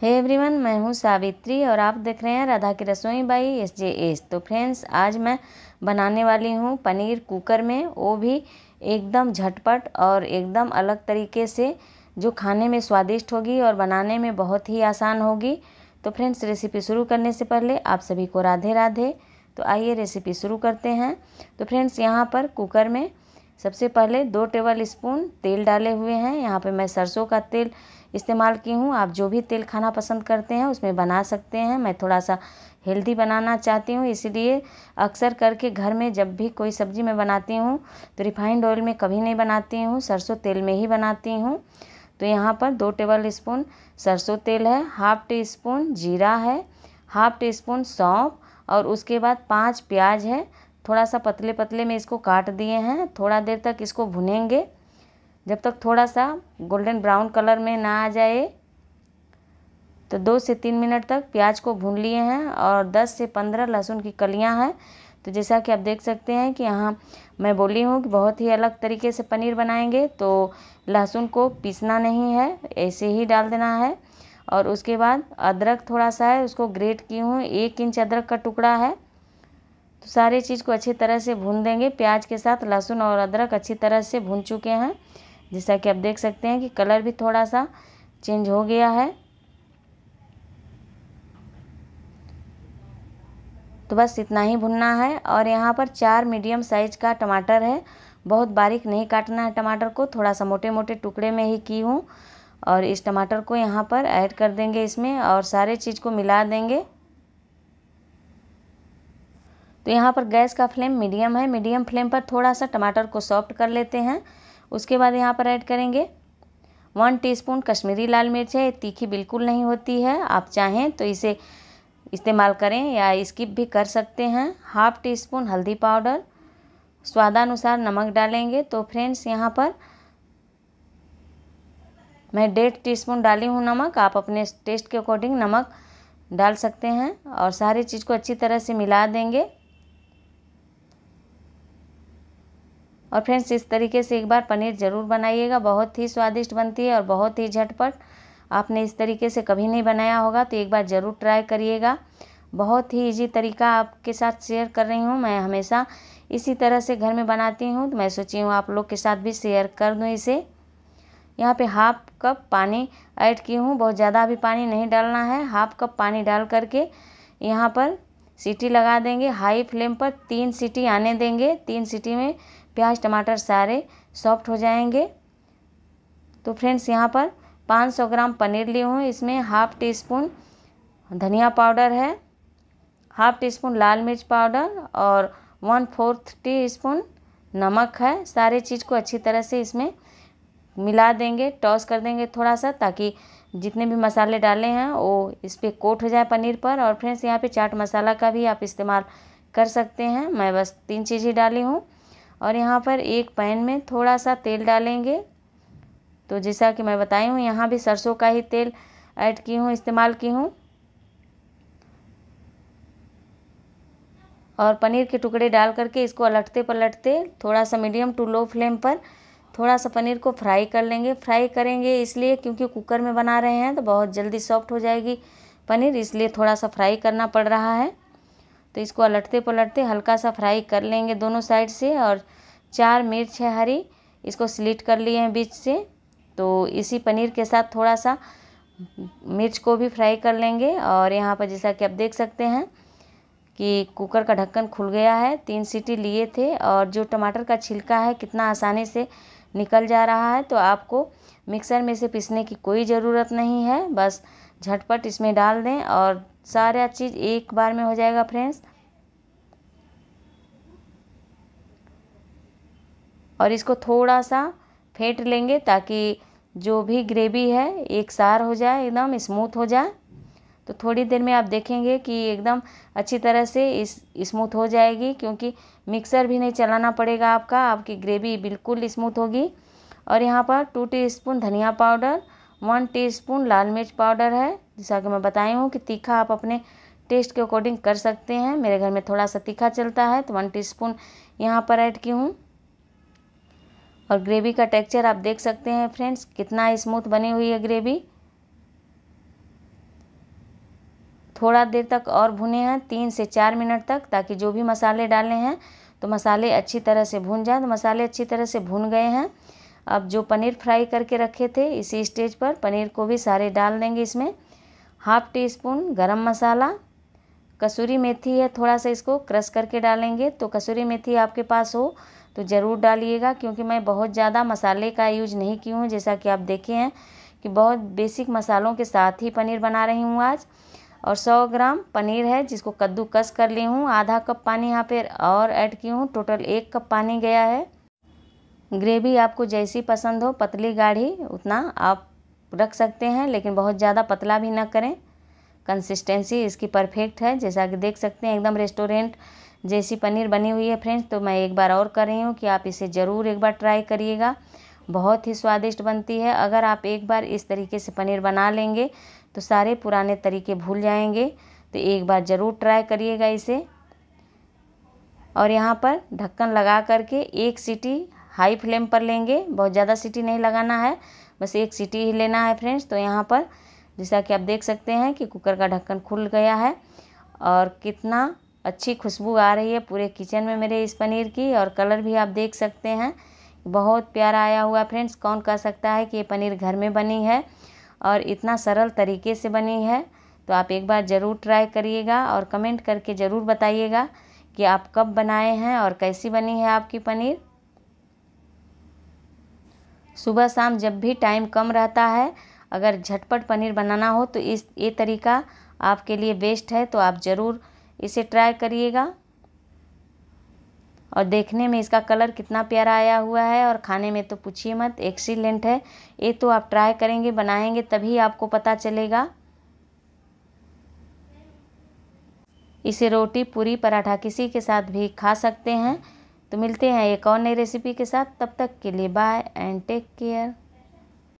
hey everyone मैं हूँ सावित्री और आप देख रहे हैं राधा की रसोई बाई एस जे एस तो फ्रेंड्स आज मैं बनाने वाली हूँ पनीर कुकर में वो भी एकदम झटपट और एकदम अलग तरीके से जो खाने में स्वादिष्ट होगी और बनाने में बहुत ही आसान होगी तो फ्रेंड्स रेसिपी शुरू करने से पहले आप सभी को राधे राधे तो आइए रेसिपी शुरू करते हैं तो फ्रेंड्स यहाँ पर कुकर में सबसे पहले दो टेबल स्पून तेल डाले हुए हैं यहाँ पे मैं सरसों का तेल इस्तेमाल की हूँ आप जो भी तेल खाना पसंद करते हैं उसमें बना सकते हैं मैं थोड़ा सा हेल्दी बनाना चाहती हूँ इसलिए अक्सर करके घर में जब भी कोई सब्ज़ी मैं बनाती हूँ तो रिफाइंड ऑयल में कभी नहीं बनाती हूँ सरसों तेल में ही बनाती हूँ तो यहाँ पर दो टेबल स्पून सरसों तेल है हाफ़ टी स्पून जीरा है हाफ़ टी स्पून सौंफ और उसके बाद पाँच प्याज है थोड़ा सा पतले पतले में इसको काट दिए हैं थोड़ा देर तक इसको भुनेंगे जब तक थोड़ा सा गोल्डन ब्राउन कलर में ना आ जाए तो दो से तीन मिनट तक प्याज को भून लिए हैं और दस से पंद्रह लहसुन की कलियां हैं तो जैसा कि आप देख सकते हैं कि यहाँ मैं बोली हूँ कि बहुत ही अलग तरीके से पनीर बनाएंगे तो लहसुन को पीसना नहीं है ऐसे ही डाल देना है और उसके बाद अदरक थोड़ा सा है उसको ग्रेट की हूँ एक इंच अदरक का टुकड़ा है तो सारे चीज़ को अच्छी तरह से भून देंगे प्याज के साथ लहसुन और अदरक अच्छी तरह से भून चुके हैं जैसा कि आप देख सकते हैं कि कलर भी थोड़ा सा चेंज हो गया है तो बस इतना ही भुनना है और यहाँ पर चार मीडियम साइज का टमाटर है बहुत बारीक नहीं काटना है टमाटर को थोड़ा सा मोटे मोटे टुकड़े में ही की हूँ और इस टमाटर को यहाँ पर ऐड कर देंगे इसमें और सारे चीज़ को मिला देंगे तो यहाँ पर गैस का फ्लेम मीडियम है मीडियम फ्लेम पर थोड़ा सा टमाटर को सॉफ्ट कर लेते हैं उसके बाद यहाँ पर ऐड करेंगे वन टीस्पून कश्मीरी लाल मिर्च है तीखी बिल्कुल नहीं होती है आप चाहें तो इसे इस्तेमाल करें या स्किप भी कर सकते हैं हाफ़ टी स्पून हल्दी पाउडर स्वादानुसार नमक डालेंगे तो फ्रेंड्स यहाँ पर मैं डेढ़ टीस्पून डाली हूँ नमक आप अपने टेस्ट के अकॉर्डिंग नमक डाल सकते हैं और सारी चीज़ को अच्छी तरह से मिला देंगे और फ्रेंड्स इस तरीके से एक बार पनीर ज़रूर बनाइएगा बहुत ही स्वादिष्ट बनती है और बहुत ही झटपट आपने इस तरीके से कभी नहीं बनाया होगा तो एक बार ज़रूर ट्राई करिएगा बहुत ही इजी तरीका आपके साथ शेयर कर रही हूँ मैं हमेशा इसी तरह से घर में बनाती हूँ तो मैं सोची हूँ आप लोग के साथ भी शेयर कर दूँ इसे यहाँ पे हाफ कप पानी ऐड की हूँ बहुत ज़्यादा अभी पानी नहीं डालना है हाफ कप पानी डाल करके यहाँ पर सीटी लगा देंगे हाई फ्लेम पर तीन सीटी आने देंगे तीन सीटी में प्याज टमाटर सारे सॉफ्ट हो जाएंगे तो फ्रेंड्स यहाँ पर 500 ग्राम पनीर लिए हूँ इसमें हाफ़ टी स्पून धनिया पाउडर है हाफ़ टी स्पून लाल मिर्च पाउडर और वन फोर्थ टी स्पून नमक है सारे चीज़ को अच्छी तरह से इसमें मिला देंगे टॉस कर देंगे थोड़ा सा ताकि जितने भी मसाले डाले हैं वो इस पर कोट हो जाए पनीर पर और फ्रेंड्स यहाँ पे चाट मसाला का भी आप इस्तेमाल कर सकते हैं मैं बस तीन चीज़ ही डाली हूँ और यहाँ पर एक पैन में थोड़ा सा तेल डालेंगे तो जैसा कि मैं बताई हूँ यहाँ भी सरसों का ही तेल ऐड की हूँ इस्तेमाल की हूँ और पनीर के टुकड़े डाल करके इसको अलटते पलटते थोड़ा सा मीडियम टू लो फ्लेम पर थोड़ा सा पनीर को फ्राई कर लेंगे फ्राई करेंगे इसलिए क्योंकि कुकर में बना रहे हैं तो बहुत जल्दी सॉफ्ट हो जाएगी पनीर इसलिए थोड़ा सा फ्राई करना पड़ रहा है तो इसको अलटते पलटते हल्का सा फ्राई कर लेंगे दोनों साइड से और चार मिर्च है हरी इसको स्लिट कर लिए हैं बीच से तो इसी पनीर के साथ थोड़ा सा मिर्च को भी फ्राई कर लेंगे और यहाँ पर जैसा कि आप देख सकते हैं कि कुकर का ढक्कन खुल गया है तीन सीटी लिए थे और जो टमाटर का छिलका है कितना आसानी से निकल जा रहा है तो आपको मिक्सर में से पीसने की कोई ज़रूरत नहीं है बस झटपट इसमें डाल दें और सारा चीज़ एक बार में हो जाएगा फ्रेंड्स और इसको थोड़ा सा फेंट लेंगे ताकि जो भी ग्रेवी है एक सार हो जाए एकदम स्मूथ हो जाए तो थोड़ी देर में आप देखेंगे कि एकदम अच्छी तरह से इस स्मूथ हो जाएगी क्योंकि मिक्सर भी नहीं चलाना पड़ेगा आपका आपकी ग्रेवी बिल्कुल स्मूथ होगी और यहाँ पर टू टीस्पून धनिया पाउडर वन टीस्पून लाल मिर्च पाउडर है जैसा कि मैं बताई हूँ कि तीखा आप अपने टेस्ट के अकॉर्डिंग कर सकते हैं मेरे घर में थोड़ा सा तीखा चलता है तो वन टीस्पून यहाँ पर ऐड की हूँ और ग्रेवी का टेक्सचर आप देख सकते हैं फ्रेंड्स कितना स्मूथ बनी हुई है ग्रेवी थोड़ा देर तक और भुने हैं तीन से चार मिनट तक ताकि जो भी मसाले डाले हैं तो मसाले अच्छी तरह से भून जाए तो मसाले अच्छी तरह से भून गए हैं अब जो पनीर फ्राई करके रखे थे इसी स्टेज पर पनीर को भी सारे डाल देंगे इसमें हाफ़ टी स्पून गरम मसाला कसूरी मेथी है थोड़ा सा इसको क्रश करके डालेंगे तो कसूरी मेथी आपके पास हो तो ज़रूर डालिएगा क्योंकि मैं बहुत ज़्यादा मसाले का यूज नहीं की हूँ जैसा कि आप देखे हैं कि बहुत बेसिक मसालों के साथ ही पनीर बना रही हूँ आज और 100 ग्राम पनीर है जिसको कद्दू कस कर ली हूँ आधा कप पानी यहाँ पर और ऐड की हूँ टोटल एक कप पानी गया है ग्रेवी आपको जैसी पसंद हो पतली गाढ़ी उतना आप रख सकते हैं लेकिन बहुत ज़्यादा पतला भी ना करें कंसिस्टेंसी इसकी परफेक्ट है जैसा कि देख सकते हैं एकदम रेस्टोरेंट जैसी पनीर बनी हुई है फ्रेंड्स तो मैं एक बार और कर रही हूँ कि आप इसे ज़रूर एक बार ट्राई करिएगा बहुत ही स्वादिष्ट बनती है अगर आप एक बार इस तरीके से पनीर बना लेंगे तो सारे पुराने तरीके भूल जाएंगे तो एक बार ज़रूर ट्राई करिएगा इसे और यहाँ पर ढक्कन लगा करके एक सीटी हाई फ्लेम पर लेंगे बहुत ज़्यादा सीटी नहीं लगाना है बस एक सीटी ही लेना है फ्रेंड्स तो यहाँ पर जैसा कि आप देख सकते हैं कि कुकर का ढक्कन खुल गया है और कितना अच्छी खुशबू आ रही है पूरे किचन में मेरे इस पनीर की और कलर भी आप देख सकते हैं बहुत प्यारा आया हुआ फ्रेंड्स कौन कह सकता है कि ये पनीर घर में बनी है और इतना सरल तरीके से बनी है तो आप एक बार ज़रूर ट्राई करिएगा और कमेंट करके ज़रूर बताइएगा कि आप कब बनाए हैं और कैसी बनी है आपकी पनीर सुबह शाम जब भी टाइम कम रहता है अगर झटपट पनीर बनाना हो तो इस ये तरीका आपके लिए बेस्ट है तो आप ज़रूर इसे ट्राई करिएगा और देखने में इसका कलर कितना प्यारा आया हुआ है और खाने में तो पूछिए मत एक्सीलेंट है ये तो आप ट्राई करेंगे बनाएंगे तभी आपको पता चलेगा इसे रोटी पूरी पराठा किसी के साथ भी खा सकते हैं तो मिलते हैं एक और नई रेसिपी के साथ तब तक के लिए बाय एंड टेक केयर